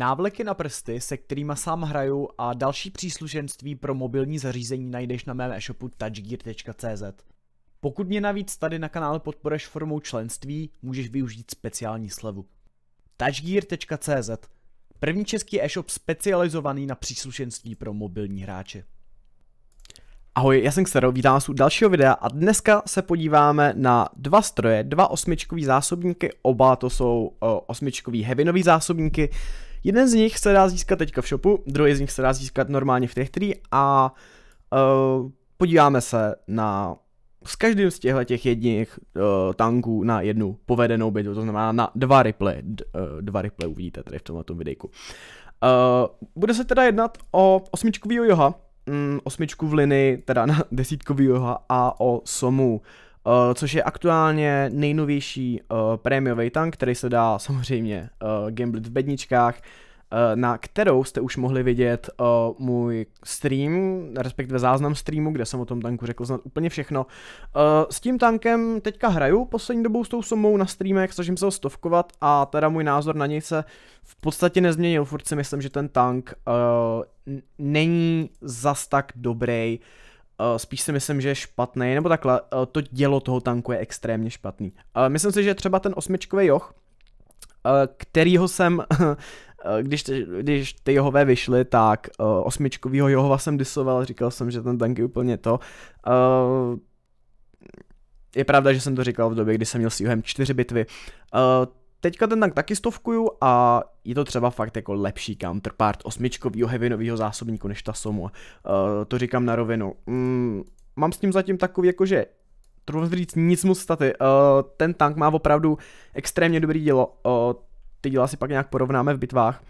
Návleky na prsty, se kterými sám hraju a další příslušenství pro mobilní zařízení najdeš na mém e-shopu touchgear.cz. Pokud mě navíc tady na kanále podporeš formou členství, můžeš využít speciální slevu. touchgear.cz První český e-shop specializovaný na příslušenství pro mobilní hráče. Ahoj, já jsem Xero, vítám vás u dalšího videa a dneska se podíváme na dva stroje, dva osmičkový zásobníky, oba to jsou eh, osmičkový heavy zásobníky, Jeden z nich se dá získat teďka v shopu, druhý z nich se dá získat normálně v těch tří a uh, podíváme se na s každým z těchto těch jedních uh, tanků na jednu povedenou bitvu, to znamená na dva replay, d, uh, dva replay uvidíte tady v tomto videjku. Uh, bude se teda jednat o osmičkovýho Joha, mm, osmičku v linii, teda na desítkový Joha a o Somu. Uh, což je aktuálně nejnovější uh, prémiový tank, který se dá samozřejmě uh, gamblit v bedničkách, uh, na kterou jste už mohli vidět uh, můj stream, respektive záznam streamu, kde jsem o tom tanku řekl snad úplně všechno. Uh, s tím tankem teďka hraju poslední dobou s tou somou na streamech, snažím se ho stovkovat a teda můj názor na něj se v podstatě nezměnil, furt si myslím, že ten tank uh, není zas tak dobrý, uh, Uh, spíš si myslím, že je špatný, nebo takhle, uh, to dělo toho tanku je extrémně špatný. Uh, myslím si, že třeba ten osmičkový joch, kterýho jsem, když, když ty johové vyšly, tak osmičkovýho johova jsem disoval, říkal jsem, že ten tank je úplně to. Je pravda, že jsem to říkal v době, kdy jsem měl s johem čtyři bitvy teďka ten tank taky stovkuju a je to třeba fakt jako lepší counterpart osmičkovýho heavinového zásobníku než ta Somo. Uh, eh, to říkám na rovinu. Mm, mám s ním zatím takový jakože Trochu říct nic moc staty. Uh, ten tank má opravdu extrémně dobrý dělo. Uh, eh, ty díla si pak nějak porovnáme v bitvách.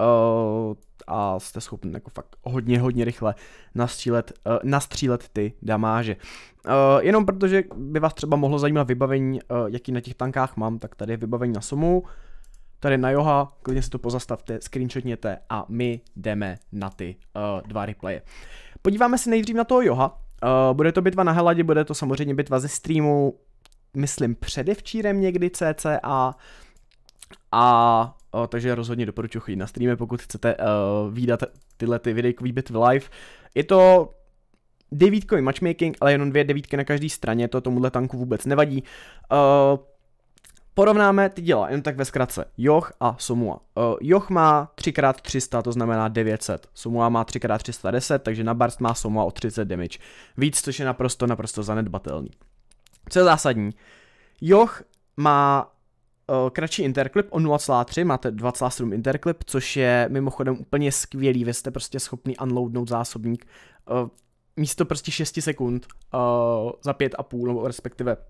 Uh, a jste schopni jako fakt hodně, hodně rychle nastřílet, uh, nastřílet ty damáže. Uh, jenom protože by vás třeba mohlo zajímat vybavení, uh, jaký na těch tankách mám, tak tady je vybavení na sumu, tady na Joha, klidně si to pozastavte, screenshotněte a my jdeme na ty uh, dva replaye. Podíváme se nejdřív na toho Joha, uh, bude to bitva na Heladě, bude to samozřejmě bitva ze streamu, myslím předevčírem někdy CCA, a o, takže rozhodně doporučuji chodit na streamy, pokud chcete uh, výdat tyhle ty videjkový v live. Je to devítkový matchmaking, ale jenom dvě devítky na každé straně, to tomuhle tanku vůbec nevadí. Uh, Porovnáme ty děla, jen tak ve zkratce. Joch a Somua. Uh, Joch má 3x300, to znamená 900. Somua má 3x310, takže na barst má Somua o 30 damage. Víc, což je naprosto, naprosto zanedbatelný. Co je zásadní? Joch má Eh, kratší interklip o 0,3, máte 2,7 interklip, což je mimochodem úplně skvělý, vy jste prostě schopný unloadnout zásobník uh, místo prostě 6 sekund uh, za 5,5, nebo respektive uh,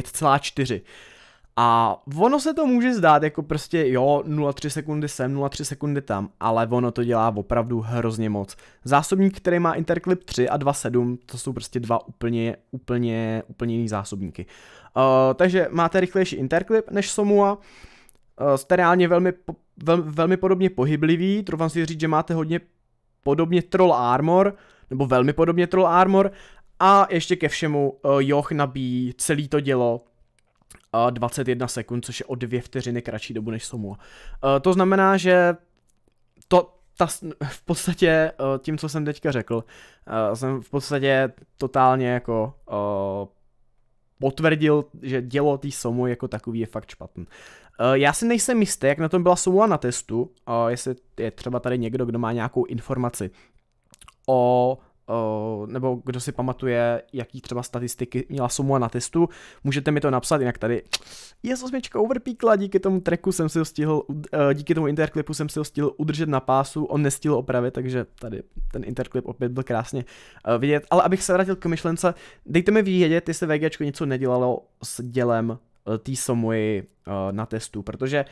5,4. A ono se to může zdát jako prostě jo 0,3 sekundy sem, 0,3 sekundy tam, ale ono to dělá opravdu hrozně moc. Zásobník, který má Interclip 3 a 2.7, to jsou prostě dva úplně, úplně, úplně jiný zásobníky. Uh, takže máte rychlejší Interclip než Somua, uh, jste reálně velmi, vel, velmi podobně pohyblivý, trofám si říct, že máte hodně podobně Troll Armor, nebo velmi podobně Troll Armor, a ještě ke všemu uh, Joch nabíjí celý to dělo 21 sekund, což je o dvě vteřiny kratší dobu než Somua. Eh, to znamená, že to, ta, v podstatě eh, tím, co jsem teďka řekl, eh, jsem v podstatě totálně jako potvrdil, že dělo té Somu jako takový je fakt špatný. Já si nejsem jistý, jak na tom byla Somua na testu, jestli je třeba tady někdo, kdo má nějakou informaci o Eh, nebo kdo si pamatuje, jaký třeba statistiky měla Somua na testu, můžete mi to napsat, jinak tady je osmička overpíkla, díky tomu treku jsem si ho stihl, eh, díky tomu interklipu jsem si ho stihl udržet na pásu, on nestihl opravit, takže tady ten interklip opět byl krásně eh, vidět, ale abych se vrátil k myšlence, dejte mi vědět, jestli VGčko něco nedělalo s dělem té Somui na testu, protože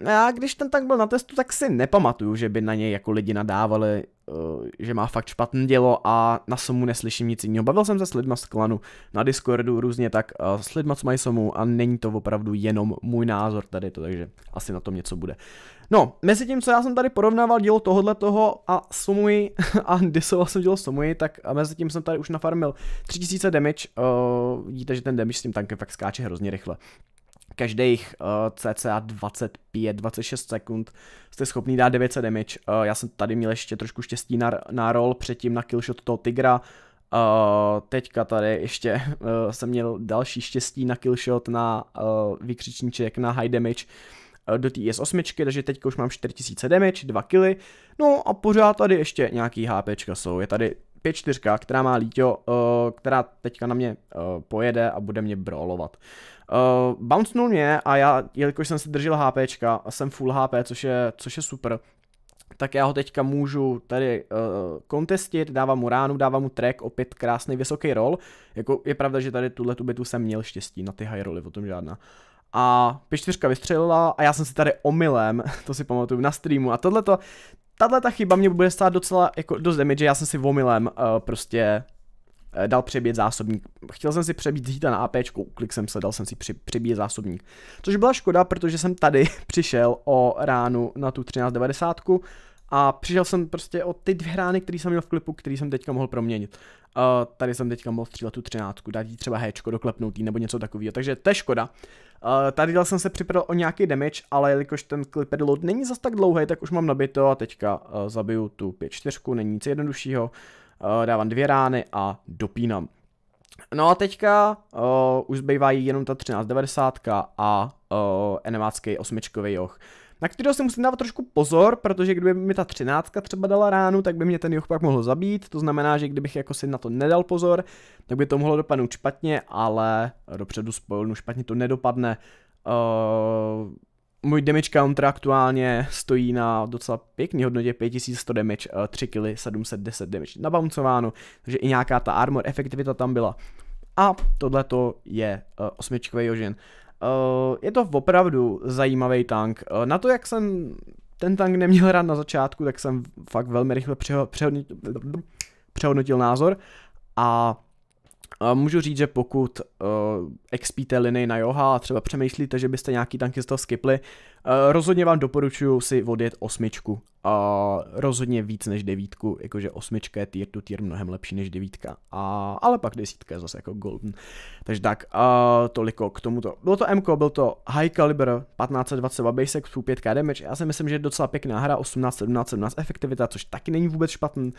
já když ten tak byl na testu, tak si nepamatuju, že by na něj jako lidi nadávali Eh, že má fakt špatné dělo a na somu neslyším nic jiného. Bavil jsem se s lidma z klanu na Discordu různě tak eh, s lidma, co mají somu a není to opravdu jenom můj názor tady to, takže asi na tom něco bude. No, mezi tím, co já jsem tady porovnával dílo tohohle toho a Sumui a disoval jsem vlastně dílo Sumui, tak eh, mezi tím jsem tady už nafarmil 3000 damage, uh, vidíte, že ten damage s tím tankem fakt skáče hrozně rychle každých uh, cca 25-26 sekund jste schopný dát 900 damage. Uh, já jsem tady měl ještě trošku štěstí na, na roll, předtím na killshot toho Tigra, Uh, teďka tady ještě uh, jsem měl další štěstí na killshot na uh, vykřičníček na high damage uh, do té S8, takže teďka už mám 4000 damage, 2 killy, no a pořád tady ještě nějaký HP. jsou, je tady 5-4, která má lítio, uh, která teďka na mě uh, pojede a bude mě brolovat. Uh, eh, bouncenul mě a já, jelikož jsem si držel HP a jsem full HP, což je, což je super, tak já ho teďka můžu tady uh, kontestit, dávám mu ránu, dávám mu track, opět krásný vysoký roll. Jako je pravda, že tady tuhle tu bitu jsem měl štěstí na ty high roly, o tom žádná. A P4 vystřelila a já jsem si tady omylem, to si pamatuju, na streamu a tohleto, tato tahle ta chyba mě bude stát docela jako dost damage, já jsem si omylem uh, prostě Eh, dal přebět zásobník. Chtěl jsem si přebít zítra na AP, klik jsem se, dal jsem si při, přebít zásobník. Což byla škoda, protože jsem tady přišel o ránu na tu 1390 a přišel jsem prostě o ty dvě rány, které jsem měl v klipu, který jsem teďka mohl proměnit. Uh, tady jsem teďka mohl střílet tu 13, dát jí třeba hečko, doklepnout nebo něco takového, takže to je škoda. Uh, tady dal jsem se připravil o nějaký damage, ale jelikož ten clipper load není zas tak dlouhý, tak už mám nabito a teďka uh, zabiju tu 5-4, není nic jednoduššího. Uh, Eh, dávám dvě rány a dopínám. No a teďka uh, už zbývají jenom ta 1390 a uh, eh, enemácký osmičkový joch. Na kterého si musím dávat trošku pozor, protože kdyby mi ta 13 třeba dala ránu, tak by mě ten joch pak mohl zabít. To znamená, že kdybych jako si na to nedal pozor, tak by to mohlo dopadnout špatně, ale dopředu spojilnu špatně to nedopadne. Uh, můj damage counter aktuálně stojí na docela pěkné hodnotě 5100 damage, 3 kg 710 damage nabouncováno, takže i nějaká ta armor efektivita tam byla. A tohle to je uh, osmičkový Jožin. Uh, eh, je to opravdu zajímavý tank. Uh, na to, jak jsem ten tank neměl rád na začátku, tak jsem fakt velmi rychle přehodnotil, přehodnotil názor a Můžu říct, že pokud uh, expíte liny na Joha a třeba přemýšlíte, že byste nějaký tanky z toho skipli, uh, rozhodně vám doporučuji si odjet osmičku. A uh, rozhodně víc než devítku, jakože osmička je tier to tier mnohem lepší než devítka. A, ale pak desítka je zase jako golden. Takže tak, uh, toliko k tomuto. Bylo to MK, byl to High Caliber 1522 Basic, 5 damage. Já si myslím, že je docela pěkná hra, 18, 17, 17 efektivita, což taky není vůbec špatný.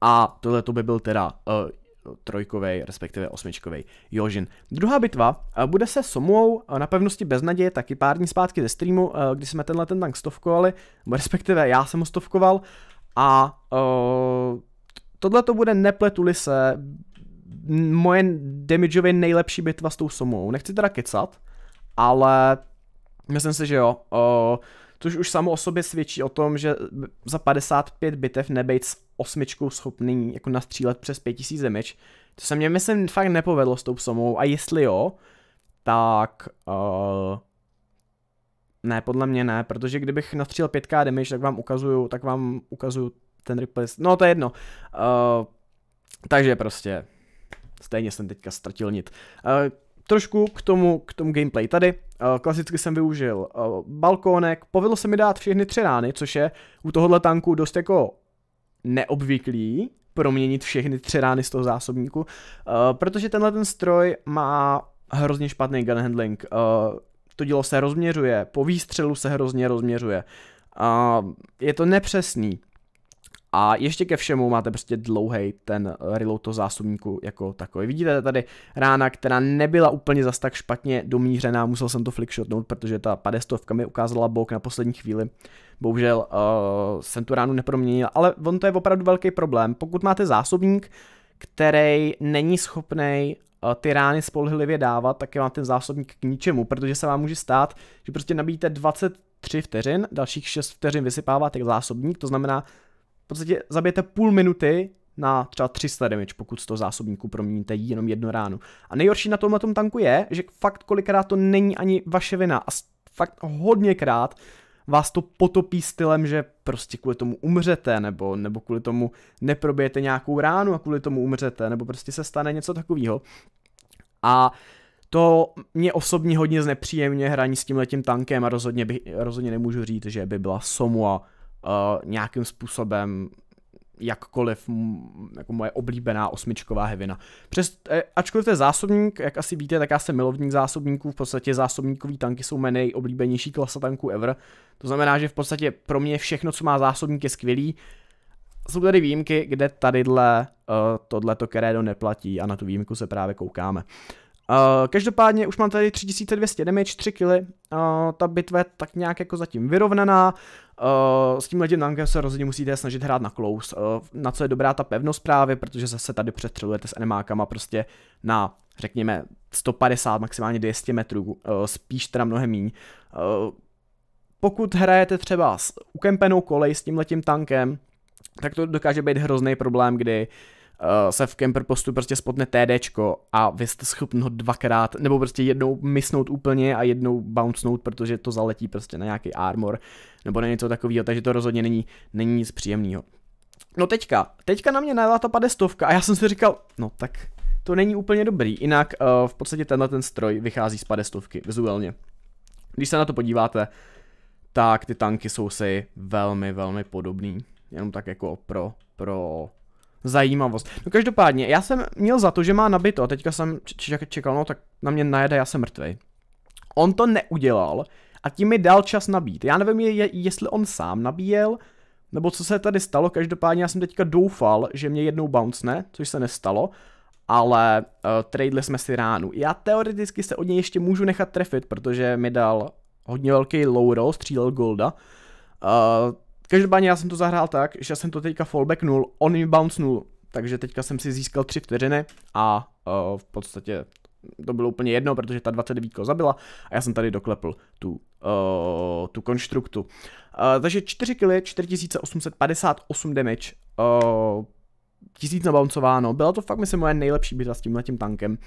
A tohle to by byl teda uh, No, trojkovej, respektive osmičkovej Jožin. Druhá bitva eh, bude se Somou eh, na pevnosti naděje taky pár dní zpátky ze streamu, eh, kdy jsme tenhle ten tank stovkovali, respektive já jsem ho stovkoval a tohle to bude nepletuli se moje damageově nejlepší bitva s tou Somou. Nechci teda kecat, ale myslím si, že jo což už samo o sobě svědčí o tom, že za 55 bitev nebejt s osmičkou schopný jako nastřílet přes 5000 damage, to se mě myslím fakt nepovedlo s tou psomou a jestli jo, tak uh, ne, podle mě ne, protože kdybych nastřílel 5k damage, tak vám ukazuju, tak vám ukazuju ten replace, no to je jedno. Uh, takže prostě, stejně jsem teďka ztratil nit. Uh, trošku k tomu, k tomu gameplay tady. Eh, klasicky jsem využil eh, balkónek, povedlo se mi dát všechny tři rány, což je u tohohle tanku dost jako neobvyklý, proměnit všechny tři rány z toho zásobníku, eh, protože tenhle ten stroj má hrozně špatný gun handling. To dílo se rozměřuje, po výstřelu se hrozně rozměřuje. Je to nepřesný, a ještě ke všemu máte prostě dlouhý ten eh, reload toho zásobníku jako takový. Vidíte tady rána, která nebyla úplně zas tak špatně domířená, musel jsem to flickshotnout, protože ta padestovka mi ukázala bok na poslední chvíli. Bohužel uh, jsem tu ránu neproměnil, ale on to je opravdu velký problém. Pokud máte zásobník, který není schopný eh, ty rány spolehlivě dávat, tak je vám ten zásobník k ničemu, protože se vám může stát, že prostě nabíjíte 23 vteřin, dalších 6 vteřin vysypáváte zásobník, to znamená, podstatě zabijete půl minuty na třeba 300 damage, pokud z toho zásobníku proměníte jenom jedno ránu. A nejhorší na tomhle tom tanku je, že fakt kolikrát to není ani vaše vina a fakt hodněkrát vás to potopí stylem, že prostě kvůli tomu umřete, nebo, nebo kvůli tomu neprobijete nějakou ránu a kvůli tomu umřete, nebo prostě se stane něco takového. A to mě osobně hodně znepříjemně hraní s tím letím tankem a rozhodně, by, rozhodně nemůžu říct, že by byla Somua uh, nějakým způsobem jakkoliv jako moje oblíbená osmičková hevina. Přes, eh, ačkoliv to je zásobník, jak asi víte, tak já jsem milovník zásobníků, v podstatě zásobníkový tanky jsou mé nejoblíbenější klasa tanků ever. To znamená, že v podstatě pro mě všechno, co má zásobník, je skvělý. Jsou tady výjimky, kde tadyhle uh, tohleto kerédo neplatí a na tu výjimku se právě koukáme. Uh, každopádně už mám tady 3200 damage, 3 kily, uh, ta bitva je tak nějak jako zatím vyrovnaná, uh, s tím tím tankem se rozhodně musíte snažit hrát na close, uh, na co je dobrá ta pevnost právě, protože zase tady přestřelujete s enemákama prostě na, řekněme, 150, maximálně 200 metrů, uh, spíš teda mnohem míň. Uh, pokud hrajete třeba s ukempenou kolej s tím letím tankem, tak to dokáže být hrozný problém, kdy uh, Eh, se v kemper postu prostě spotne TDčko a vy jste schopni ho dvakrát, nebo prostě jednou misnout úplně a jednou bouncenout, protože to zaletí prostě na nějaký armor nebo na něco takového, takže to rozhodně není, není nic příjemného. No teďka, teďka na mě najela ta padestovka a já jsem si říkal, no tak to není úplně dobrý, jinak uh, v podstatě tenhle ten stroj vychází z padestovky vizuálně. Když se na to podíváte, tak ty tanky jsou si velmi, velmi podobný. Jenom tak jako pro, pro zajímavost. No každopádně, já jsem měl za to, že má nabito a teďka jsem čekal, no tak na mě najede, já jsem mrtvý. On to neudělal a tím mi dal čas nabít. Já nevím, je, jestli on sám nabíjel, nebo co se tady stalo, každopádně já jsem teďka doufal, že mě jednou bouncne, což se nestalo, ale uh, eh, tradeli jsme si ránu. Já teoreticky se od něj ještě můžu nechat trefit, protože mi dal hodně velký low roll, střílel golda. Uh, Každopádně já jsem to zahrál tak, že jsem to teďka fallback 0, on mi bounce 0, takže teďka jsem si získal 3 vteřiny a uh, v podstatě to bylo úplně jedno, protože ta 29 zabila a já jsem tady doklepl tu, uh, tu konstruktu. Uh, eh, takže 4 kily, 4858 damage, uh, tisíc nabouncováno, byla to fakt myslím moje nejlepší bitva s tímhletím tankem.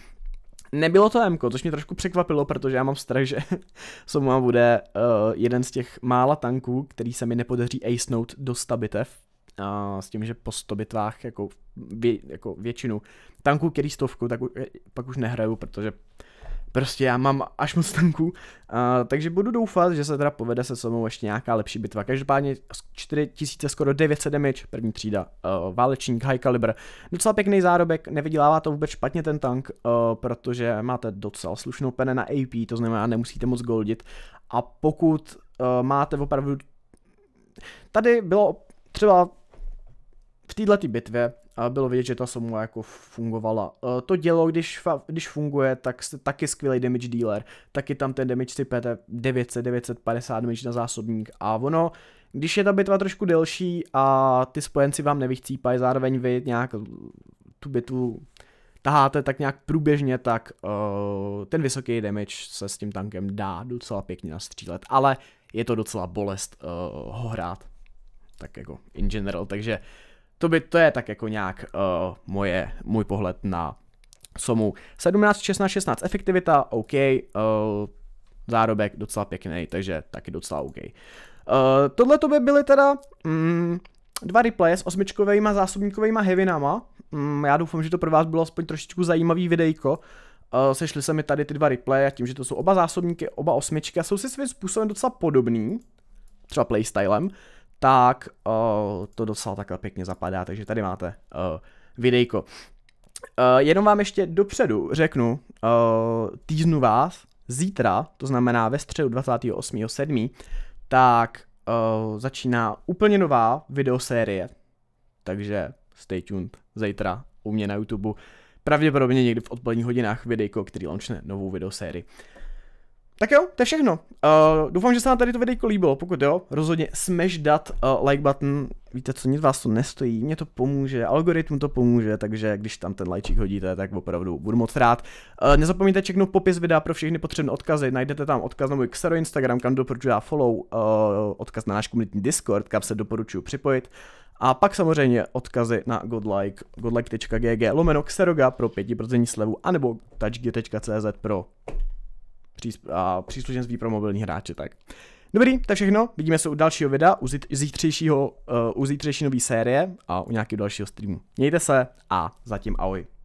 Nebylo to M, což mě trošku překvapilo, protože já mám strach, že Soma bude uh, jeden z těch mála tanků, který se mi nepodaří ace note do stabitev. uh, s tím, že po 100 bitvách jako, vě, jako většinu tanků, který stovku, tak u, pak už nehraju, protože Prostě já mám až moc tanků, a, takže budu doufat, že se teda povede se sebou ještě nějaká lepší bitva. Každopádně 4000 skoro 900 damage, první třída, uh, válečník, high caliber. Docela pěkný zárobek, nevydělává to vůbec špatně ten tank, uh, protože máte docela slušnou pene na AP, to znamená nemusíte moc goldit. A pokud uh, máte opravdu... Tady bylo třeba v této bitvě bylo vidět, že ta Somua jako fungovala. Eh, to dělo, když, když funguje, tak jste taky skvělý damage dealer. Taky tam ten damage sypete 900-950 damage na zásobník a ono, když je ta bitva trošku delší a ty spojenci vám nevychcípají, zároveň vy nějak tu bitvu taháte tak nějak průběžně, tak uh, ten vysoký damage se s tím tankem dá docela pěkně nastřílet, ale je to docela bolest uh, ho hrát. Tak jako in general, takže uh, to, by, to je tak jako nějak uh, moje, můj pohled na Somu. 17, 16, 16 efektivita, OK, uh, zárobek docela pěkný, takže taky docela OK. Uh, Tohle to by byly teda mm, dva replay s osmičkovými zásobníkovými heavinama. Mm, já doufám, že to pro vás bylo aspoň trošičku zajímavý videjko. Uh, sešly se mi tady ty dva replay a tím, že to jsou oba zásobníky, oba osmičky a jsou si svým způsobem docela podobný, třeba playstylem, tak uh, to docela takhle pěkně zapadá, takže tady máte uh, videjko. Uh, jenom vám ještě dopředu řeknu, uh, týznu vás, zítra, to znamená ve středu 28.7., tak uh, začíná úplně nová videosérie, takže stay tuned zítra u mě na YouTube. Pravděpodobně někdy v odpoledních hodinách videjko, který launchne novou videosérii. Tak jo, to je všechno. Uh, doufám, že se vám tady to videjko líbilo. Pokud jo, rozhodně smash dat uh, eh, like button. Víte co, nic vás to nestojí, mě to pomůže, algoritmu to pomůže, takže když tam ten lajčík hodíte, tak opravdu budu moc rád. Uh, nezapomeňte čeknout popis videa pro všechny potřebné odkazy, najdete tam odkaz na můj Xero Instagram, kam doporučuji já follow, uh, odkaz na náš komunitní Discord, kam se doporučuji připojit. A pak samozřejmě odkazy na godlike, godlike.gg lomeno xeroga pro 5% slevu, anebo touchg.cz pro a příslušenství pro mobilní hráče. Tak. Dobrý, tak všechno, vidíme se u dalšího videa, u, zítřejšího, uh, u zítřejší nové série a u nějakého dalšího streamu. Mějte se a zatím ahoj.